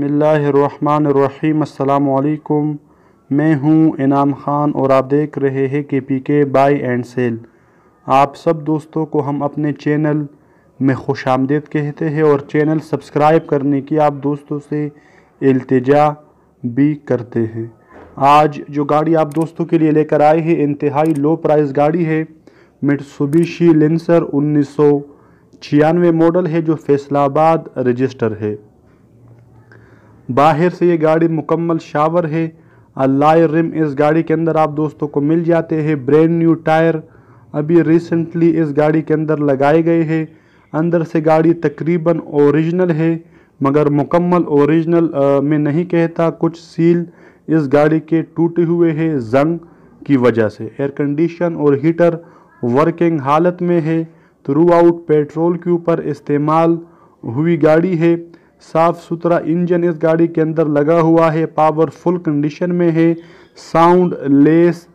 बसमिलकुम मैं हूं इनाम खान और आप देख रहे हैं के पी के बाई एंड सेल आप सब दोस्तों को हम अपने चैनल में खुश आमदेद कहते हैं और चैनल सब्सक्राइब करने की आप दोस्तों से अल्तजा भी करते हैं आज जो गाड़ी आप दोस्तों के लिए लेकर आए हैं इंतहाई लो प्राइस गाड़ी है मिट्सुबिशी लेंसर उन्नीस सौ छियानवे मॉडल है जो फैसलाबाद रजिस्टर है बाहर से ये गाड़ी मुकम्मल शावर है अल्लाह रिम इस गाड़ी के अंदर आप दोस्तों को मिल जाते हैं ब्रैंड न्यू टायर अभी रिसेंटली इस गाड़ी के अंदर लगाए गए हैं अंदर से गाड़ी तकरीबन ओरिजिनल है मगर मुकम्मल ओरिजिनल में नहीं कहता कुछ सील इस गाड़ी के टूटे हुए हैं जंग की वजह से एयर कंडीशन और हीटर वर्किंग हालत में है थ्रू आउट पेट्रोल के ऊपर इस्तेमाल हुई गाड़ी है साफ़ सुथरा इंजन इस गाड़ी के अंदर लगा हुआ है पावरफुल कंडीशन में है साउंड लेस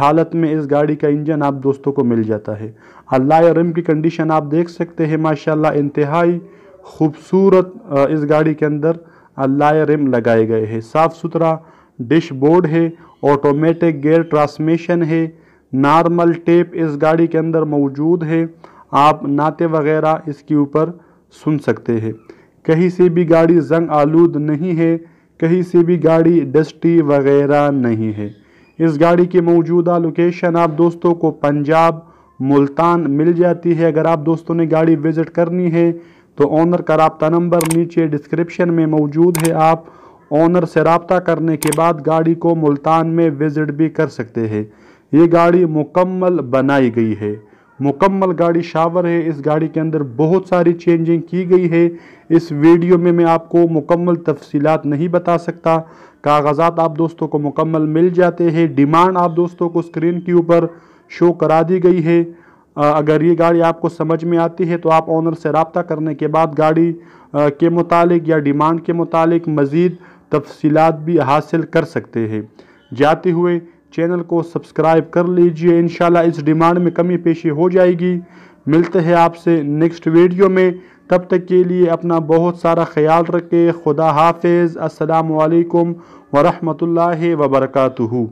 हालत में इस गाड़ी का इंजन आप दोस्तों को मिल जाता है अल्लाह रिम की कंडीशन आप देख सकते हैं माशा इंतहाई खूबसूरत इस गाड़ी के अंदर अल्लाह रिम लगाए गए हैं साफ़ सुथरा डिशबोर्ड है ऑटोमेटिक गेयर ट्रांसमिशन है नॉर्मल टेप इस गाड़ी के अंदर मौजूद है आप नाते वगैरह इसके ऊपर सुन सकते हैं कहीं से भी गाड़ी जंग आलूद नहीं है कहीं से भी गाड़ी डस्टी वगैरह नहीं है इस गाड़ी की मौजूदा लोकेशन आप दोस्तों को पंजाब मुल्तान मिल जाती है अगर आप दोस्तों ने गाड़ी विज़िट करनी है तो ऑनर का रबता नंबर नीचे डिस्क्रिप्शन में मौजूद है आप ऑनर से रबता करने के बाद गाड़ी को मुल्तान में विज़िट भी कर सकते हैं ये गाड़ी मुकम्मल बनाई गई है मुकम्मल गाड़ी शावर है इस गाड़ी के अंदर बहुत सारी चेंजिंग की गई है इस वीडियो में मैं आपको मुकम्मल तफसीलात नहीं बता सकता कागजात आप दोस्तों को मुकम्मल मिल जाते हैं डिमांड आप दोस्तों को स्क्रीन के ऊपर शो करा दी गई है अगर ये गाड़ी आपको समझ में आती है तो आप ऑनर से रबता करने के बाद गाड़ी के मुतालिक या डिमांड के मुतालिक मज़ीद तफसीत भी हासिल कर सकते हैं जाते हुए चैनल को सब्सक्राइब कर लीजिए इन इस डिमांड में कमी पेशी हो जाएगी मिलते हैं आपसे नेक्स्ट वीडियो में तब तक के लिए अपना बहुत सारा ख्याल रखें खुदा हाफिज़ असलकम वरहमल वबरकू